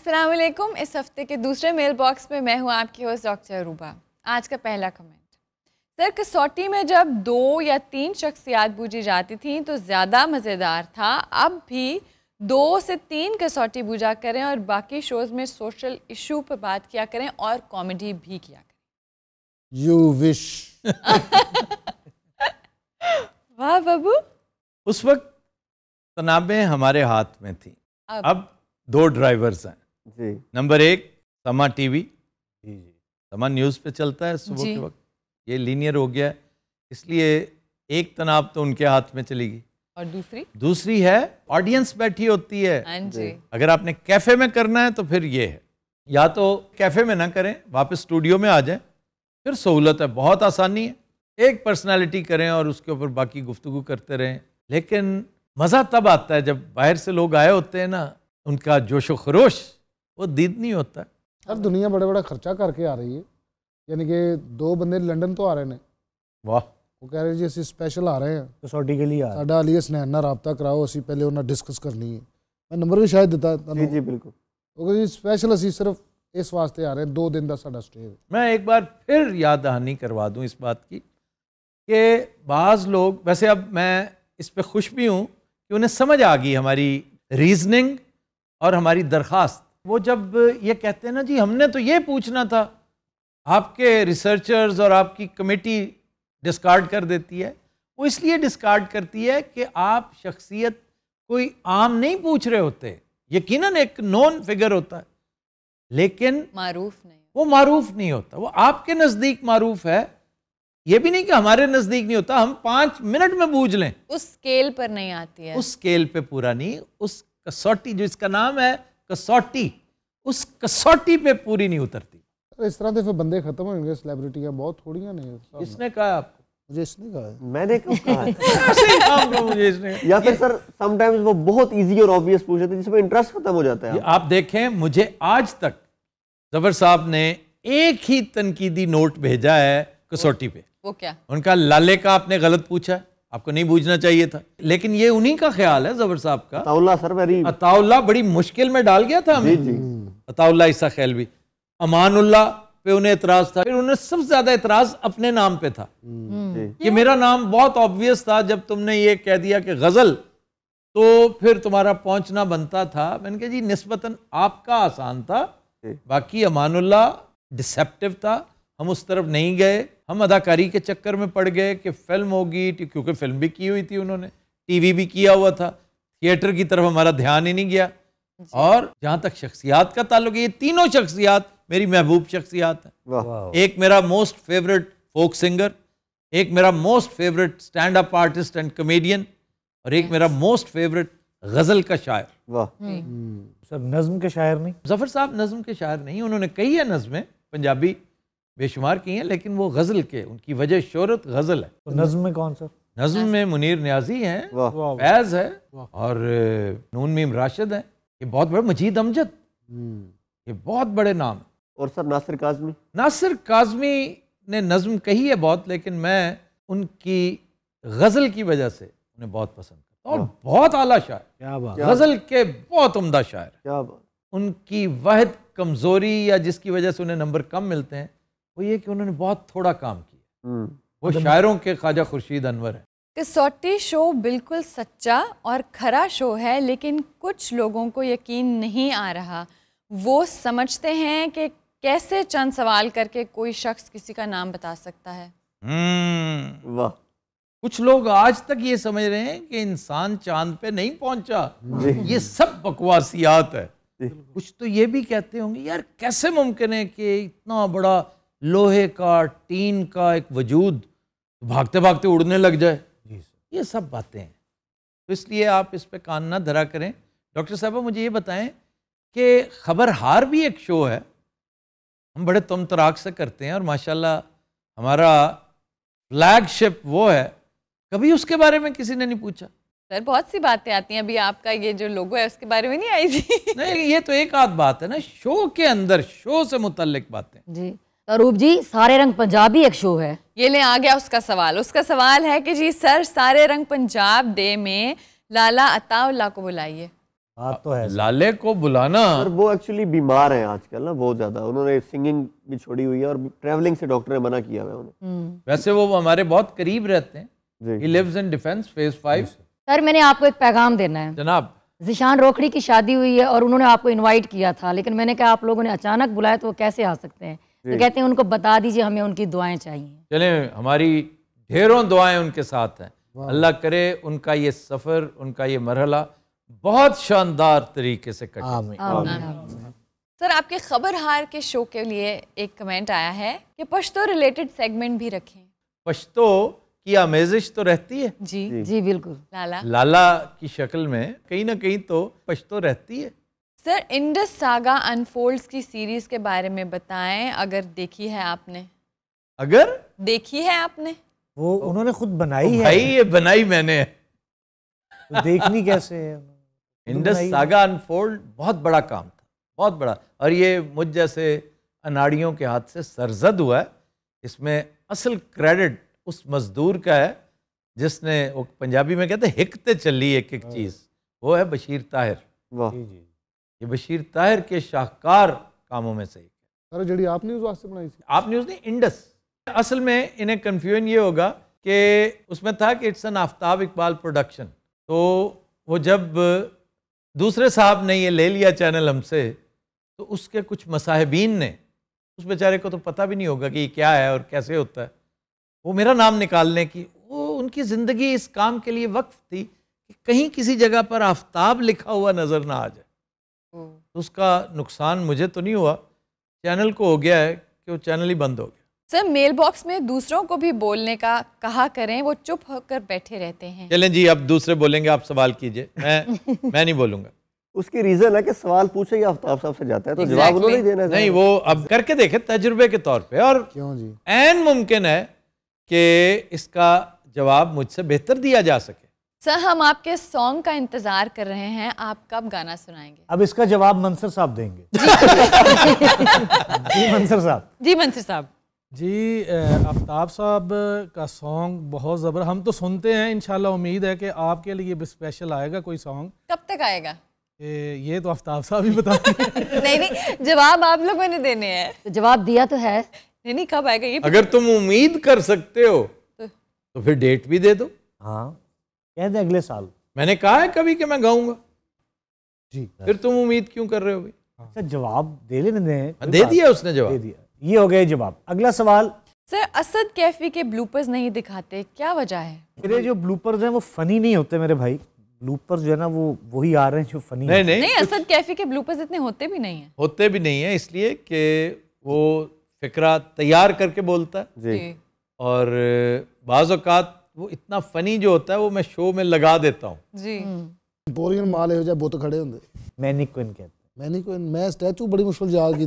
अस्सलाम इस हफ्ते के दूसरे मेल बॉक्स में मैं हूँ आपकी होस्ट डॉक्टर अरूबा आज का पहला कमेंट सर कसौटी में जब दो या तीन शख्सियात बूझी जाती थी तो ज़्यादा मज़ेदार था अब भी दो से तीन कसौटी बूझा करें और बाकी शोज़ में सोशल इशू पर बात किया करें और कॉमेडी भी किया करें यू विश वाह बबू उस वक्त तनावें हमारे हाथ में थी अब, अब दो ड्राइवर्स हैं जी नंबर एक समा टीवी जी जी समा न्यूज़ पे चलता है सुबह के वक्त ये लीनियर हो गया इसलिए एक तनाव तो उनके हाथ में चलेगी और दूसरी दूसरी है ऑडियंस बैठी होती है हाँ जी। अगर आपने कैफे में करना है तो फिर ये है या तो कैफे में ना करें वापस स्टूडियो में आ जाएं फिर सहूलत है बहुत आसानी है एक पर्सनालिटी करें और उसके ऊपर बाकी गुफ्तु करते रहें लेकिन मज़ा तब आता है जब बाहर से लोग आए होते हैं ना उनका जोश व खरोश वो दीद नहीं होता हर दुनिया बड़े बड़ा खर्चा करके आ रही है यानी कि दो बंदे लंडन तो आ रहे हैं वाह वो कह रहे जी अस स्पैशल आ रहे हैं तो सऊदी के लिए आ रहे हैं साडा कराओ असी पहले उन्हें डिस्कस करनी है मैं नंबर भी शायद देता जी जी बिल्कुल वो कह जी स्पेशल सिर्फ इस वास्ते आ रहे हैं दो दिन का साडा स्टे मैं एक बार फिर याद दहानी करवा दूँ इस बात की कि बाज लोग वैसे अब मैं इस पर खुश भी हूँ कि उन्हें समझ आ गई हमारी रीजनिंग और हमारी दरख्वास्त वो जब ये कहते हैं ना जी हमने तो ये पूछना था आपके रिसर्चर्स और आपकी कमेटी डिस्कार्ड कर देती है वो इसलिए डिस्कार्ड करती है कि आप शख्सियत कोई आम नहीं पूछ रहे होते यकीनन एक नॉन फिगर होता है लेकिन मारूफ नहीं वो मारूफ नहीं होता वो आपके नज़दीक मारूफ है ये भी नहीं कि हमारे नज़दीक नहीं होता हम पाँच मिनट में बूझ लें उस स्केल पर नहीं आती है उस स्केल पे पूरा नहीं उस कसौटी जो इसका नाम है कसौटी उस कसौटी पे पूरी नहीं उतरती इस तरह से फिर बंदे खत्म होंगे सेलिब्रिटियाँ बहुत थोड़ियाँ नहीं इसने कहा आपको मुझे इसने कहा मैंने कहा मुझे इसने या फिर सर समटाइम्स वो बहुत इजी और ऑब्वियस पूछ जिसमें इंटरेस्ट खत्म हो जाता है आप देखें मुझे आज तक जबर साहब ने एक ही तनकीदी नोट भेजा है कसौटी पे वो क्या उनका लाले का आपने गलत पूछा है आपको नहीं बूझना चाहिए था लेकिन ये उन्हीं का ख्याल है जबर साहब का अताउल्ला सरवरी अताउल्ला बड़ी मुश्किल में डाल गया था हमें अताउल्ला ईसा खैलवी अमानुल्ला पे उन्हें एतराज था फिर उन्हें सबसे ज्यादा एतराज अपने नाम पे था हम्म, हम्म। कि मेरा नाम बहुत ऑब्वियस था जब तुमने ये कह दिया कि गजल तो फिर तुम्हारा पहुंचना बनता था मैंने कहा जी नस्बता आपका आसान था बाकी अमानुल्ला डिसेप्टिव था हम उस तरफ नहीं गए हम अदाकारी के चक्कर में पड़ गए कि फिल्म होगी क्योंकि फिल्म भी की हुई थी उन्होंने टीवी भी किया हुआ था थिएटर की तरफ हमारा ध्यान ही नहीं गया और जहां तक शख्सियात का ताल्लुक है ये तीनों शख्सियात मेरी महबूब शख्सियात हैं एक मेरा मोस्ट फेवरेट फोक सिंगर एक मेरा most favourite stand up artist and comedian और एक मेरा मोस्ट फेवरेट गजल का शायर हम्म, सर नज्म के शायर नहीं जफर साहब नज्म के शायर नहीं उन्होंने कही है नज्में पंजाबी बेशुमार की हैं लेकिन वो गज़ल के उनकी वजह शोरत गज़ल है तो नज्म में कौन सा नज्म में मुनीर न्याजी हैं फैज़ है और नून मीम राशिद हैं ये बहुत बड़े मजीद अमजद हम्म। ये बहुत बड़े नाम हैं और सर नासिर काजमी नासिर काजमी ने नज्म कही है बहुत लेकिन मैं उनकी गज़ल की वजह से उन्हें बहुत पसंद करता और बहुत आला शायर गज़ल के बहुत उम्दा शायर उनकी वाहद कमज़ोरी या जिसकी वजह से उन्हें नंबर कम मिलते हैं वो ये कि उन्होंने बहुत थोड़ा काम किया हम्म। वो मतलब- शायरों के ख्वाजा खुर्शीद अनवर है कसौटी शो बिल्कुल सच्चा और खरा शो है लेकिन कुछ लोगों को यकीन नहीं आ रहा वो समझते हैं कि कैसे चंद सवाल करके कोई शख्स किसी का नाम बता सकता है हम्म। वाह कुछ लोग आज तक ये समझ रहे हैं कि इंसान चांद पे नहीं पहुंचा ये सब बकवासियात है कुछ तो ये भी कहते होंगे यार कैसे मुमकिन है कि इतना बड़ा लोहे का टीन का एक वजूद भागते भागते उड़ने लग जाए ये सब बातें हैं तो इसलिए आप इस पर कान ना धरा करें डॉक्टर साहब मुझे ये बताएं कि खबर हार भी एक शो है हम बड़े तम तराक से करते हैं और माशाल्लाह हमारा फ्लैगशिप वो है कभी उसके बारे में किसी ने नहीं पूछा सर बहुत सी बातें आती हैं अभी आपका ये जो लोगो है उसके बारे में नहीं आई थी नहीं ये तो एक आध बात है ना शो के अंदर शो से मुतल बातें जी तरूप जी सारे रंग पंजाबी एक शो है ये ले आ गया उसका सवाल उसका सवाल है कि जी सर सारे रंग पंजाब डे में लाला अताउल्ला को बुलाइए बात तो है लाले को बुलाना सर वो एक्चुअली बीमार है आजकल ना बहुत ज्यादा उन्होंने सिंगिंग भी छोड़ी हुई है और ट्रेवलिंग से डॉक्टर ने मना किया उन्हें हम्म। वैसे वो हमारे बहुत करीब रहते हैं he lives in defence phase 5 sir मैंने आपको एक पैगाम देना है जनाब जिशान रोखड़ी की शादी हुई है और उन्होंने आपको इनवाइट किया था लेकिन मैंने कहा आप लोगों ने अचानक बुलाया तो वो कैसे आ सकते हैं तो कहते हैं उनको बता दीजिए हमें उनकी दुआएं चाहिए चले हमारी ढेरों दुआएं उनके साथ हैं अल्लाह करे उनका ये सफ़र उनका ये मरहला बहुत शानदार तरीके से कटे सर आपके खबर हार के शो के लिए एक कमेंट आया है कि पश्तो रिलेटेड सेगमेंट भी रखें पश्तो की आमेजिश तो रहती है जी जी बिल्कुल लाला लाला की शक्ल में कहीं ना कहीं तो पश्तो रहती है सर इंडस सागा अनफोल्ड्स की सीरीज के बारे में बताएं अगर देखी है आपने अगर देखी है आपने वो उन्होंने खुद बनाई है भाई ये बनाई मैंने तो देखनी कैसे है इंडस सागा अनफोल्ड बहुत बड़ा काम था बहुत बड़ा और ये मुझ जैसे अनाड़ियों के हाथ से सरजद हुआ है इसमें असल क्रेडिट उस मजदूर का है जिसने वो पंजाबी में कहते हिकते चली एक एक हाँ। चीज़ वो है बशीर ताहिर वाह ये बशीर ताहिर के शाहकार कामों में से एक सर जड़ी आप न्यूज़ वास्ते बनाई थी आप न्यूज़ नहीं इंडस असल में इन्हें कन्फ्यूजन ये होगा कि उसमें था कि it's an Aftab Iqbal production तो वो जब दूसरे साहब ने ये ले लिया चैनल हमसे तो उसके कुछ मसाहबीन ने उस बेचारे को तो पता भी नहीं होगा कि ये क्या है और कैसे होता है वो मेरा नाम निकालने की वो उनकी ज़िंदगी इस काम के लिए वक्त थी कि कहीं किसी जगह पर आफ्ताब लिखा हुआ नज़र ना आ जाए तो उसका नुकसान मुझे तो नहीं हुआ चैनल को हो गया है कि वो चैनल ही बंद हो गया सर मेल बॉक्स में दूसरों को भी बोलने का कहा करें वो चुप होकर बैठे रहते हैं चलें जी अब दूसरे बोलेंगे आप सवाल कीजिए मैं मैं नहीं बोलूंगा उसकी रीजन है कि सवाल पूछे आफ्ताब साहब से जाता है तो जवाब उन्होंने ही देना नहीं वो अब करके देखे तजुर्बे के तौर पे और क्यों जी एन मुमकिन है कि इसका जवाब मुझसे बेहतर दिया जा सके सर हम आपके सॉन्ग का इंतजार कर रहे हैं आप कब गाना सुनाएंगे अब इसका जवाब मंसर साहब देंगे जी मंसर साहब जी मंसर साहब जी आफ्ताब साहब का सॉन्ग बहुत ज़बर हम तो सुनते हैं इनशाला उम्मीद है कि आपके लिए भी स्पेशल आएगा कोई सॉन्ग कब तक आएगा ये तो आफ्ताब साहब ही बता नहीं नहीं जवाब आप लोगों ने देने हैं तो जवाब दिया तो है नहीं नहीं कब आएगा ये अगर तुम उम्मीद कर सकते हो तो, तो फिर डेट भी दे दो हाँ कह दें अगले साल मैंने कहा है कभी कि मैं गाऊंगा जी फिर तुम उम्मीद क्यों कर रहे हो भाई हाँ। अच्छा जवाब दे लेने दें हाँ, दे दिया उसने जवाब दे दिया ये हो गया जवाब अगला सवाल सर असद कैफी के ब्लूपर्स नहीं दिखाते क्या वजह है मेरे जो ब्लूपर्स हैं वो फनी नहीं होते मेरे भाई ब्लूपर्स जो है ना वो वही आ रहे हैं जो फनी नहीं नहीं, नहीं असद कैफी के ब्लूपर्स इतने होते भी नहीं है होते भी नहीं है इसलिए कि वो फिक्रा तैयार करके बोलता है और बाज़ अवत वो इतना फनी जो होता है वो मैं शो में लगा देता हूँ बोरियन माले हो जाए बुत खड़े होंगे मैनी नहीं कहते हैं मैनी नहीं मैं स्टैचू बड़ी मुश्किल याद की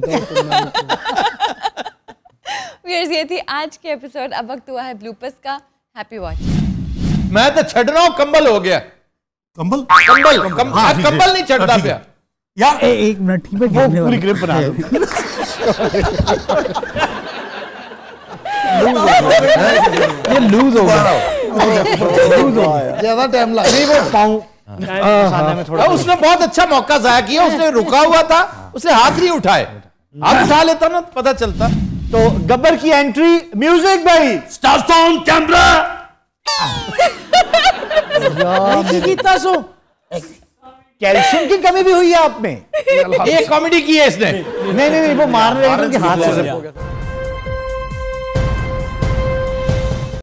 व्यूअर्स ये थी आज के एपिसोड अब वक्त हुआ है ब्लूपर्स का हैप्पी वॉच मैं तो छड़ रहा हूं कंबल हो गया कंबल कंबल कंबल, हाँ, हाँ, नहीं छड़ता हाँ, पिया यार एक मिनट ठीक है वो पूरी ग्रिप बना दो ये लूज हो गया लूज हो गया ज्यादा टाइम लगा नहीं वो पाऊं हाँ। में थोड़ा हाँ। उसने बहुत अच्छा मौका जाया किया हाँ। उसने रुका हुआ था उसने हाथ नहीं उठाए हाथ उठा लेता ना पता चलता तो गब्बर की एंट्री म्यूजिक भाई स्टार साउंड कैमरा गीता सो कैल्शियम की कमी भी हुई है आप में ये कॉमेडी की है इसने नहीं नहीं नहीं वो मार रहे हैं हाथ से